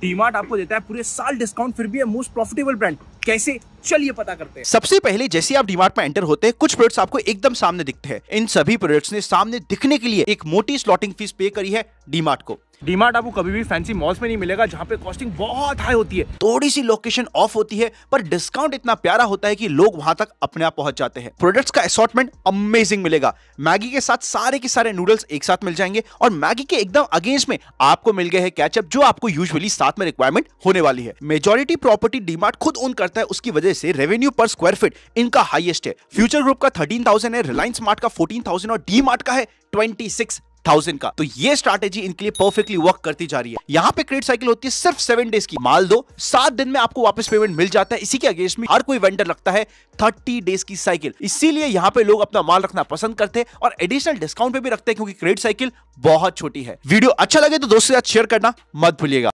डीमार्ट आपको देता है पूरे साल डिस्काउंट फिर भी है मोस्ट प्रॉफिटेबल ब्रांड कैसे चलिए पता करते हैं सबसे पहले जैसे आप डीमार्ट में एंटर होते हैं कुछ प्रोडक्ट्स आपको एकदम सामने दिखते हैं इन सभी प्रोडक्ट्स ने सामने दिखने के लिए एक मोटी स्लॉटिंग फीस पे करी है डीमार्ट को डीमार्ट आपको कभी भी फैंसी मॉल्स में नहीं मिलेगा जहाँ पे कॉस्टिंग बहुत हाई होती है थोड़ी सी लोकेशन ऑफ होती है पर डिस्काउंट इतना प्यारा होता है कि लोग वहां तक अपने आप पहुंच जाते हैं प्रोडक्ट्स का असॉर्टमेंट अमेजिंग मिलेगा मैगी के साथ सारे के सारे नूडल्स एक साथ मिल जाएंगे और मैगी के एकदम अगेंस्ट में आपको मिल गए हैं कैचअप जो आपको यूजली साथ में रिक्वायरमेंट होने वाली है मेजोरिटी प्रॉपर्टी डीमार्ट खुद ओन करता है उसकी वजह वजह से रेवेन्यू पर स्क्वायर फीट इनका हाईएस्ट है फ्यूचर ग्रुप का थर्टीन थाउजेंड है रिलायंस मार्ट का फोर्टीन थाउजेंड और डी मार्ट का है ट्वेंटी सिक्स थाउजेंड का तो ये स्ट्रेटेजी इनके लिए परफेक्टली वर्क करती जा रही है यहाँ पे क्रेडिट साइकिल होती है सिर्फ सेवन डेज की माल दो सात दिन में आपको वापस पेमेंट मिल जाता है इसी के अगेंस्ट में हर कोई वेंडर लगता है थर्टी डेज की साइकिल इसीलिए यहाँ पे लोग अपना माल रखना पसंद करते हैं और एडिशनल डिस्काउंट पे भी रखते हैं क्योंकि क्रेडिट साइकिल बहुत छोटी है वीडियो अच्छा लगे तो दोस्तों के साथ शेयर करना मत भूलिएगा